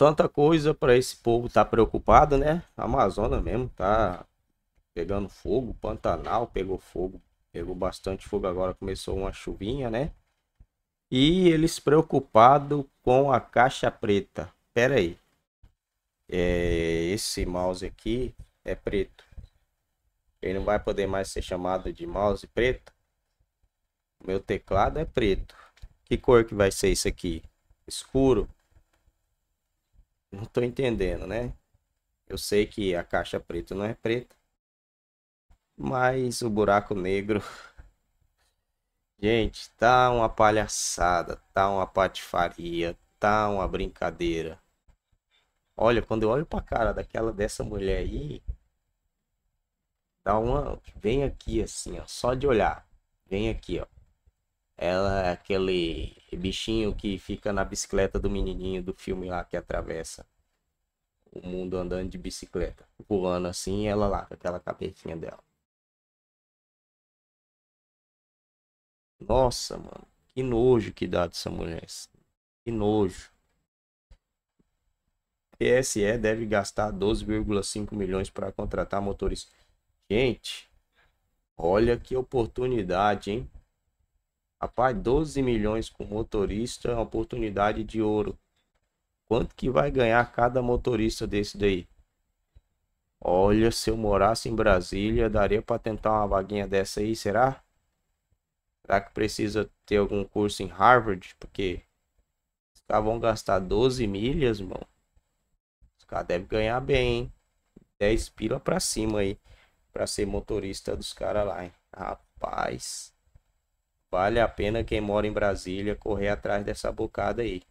tanta coisa para esse povo tá preocupado, né? A Amazônia mesmo tá pegando fogo, Pantanal pegou fogo, pegou bastante fogo agora, começou uma chuvinha, né? E eles preocupados com a caixa preta. Pera aí. É, esse mouse aqui é preto. Ele não vai poder mais ser chamado de mouse preto. Meu teclado é preto. Que cor que vai ser isso aqui? Escuro. Não tô entendendo, né? Eu sei que a caixa preta não é preta. Mas o buraco negro. Gente, tá uma palhaçada, tá uma patifaria, tá uma brincadeira. Olha, quando eu olho pra cara daquela dessa mulher aí, dá uma. Vem aqui assim, ó. Só de olhar. Vem aqui, ó. Ela é aquele bichinho que fica na bicicleta do menininho do filme lá que atravessa o mundo andando de bicicleta, pulando assim, ela lá com aquela cabecinha dela. Nossa, mano, que nojo que dá dessa mulher. Assim. Que nojo. PSE deve gastar 12,5 milhões para contratar motorista. Gente, olha que oportunidade, hein? Rapaz, 12 milhões com motorista, é uma oportunidade de ouro. Quanto que vai ganhar cada motorista desse daí? Olha, se eu morasse em Brasília, daria para tentar uma vaguinha dessa aí, será? Será que precisa ter algum curso em Harvard? Porque os caras vão gastar 12 milhas, mano. Os caras devem ganhar bem, hein? 10 pila para cima aí. para ser motorista dos caras lá, hein? Rapaz. Vale a pena quem mora em Brasília correr atrás dessa bocada aí.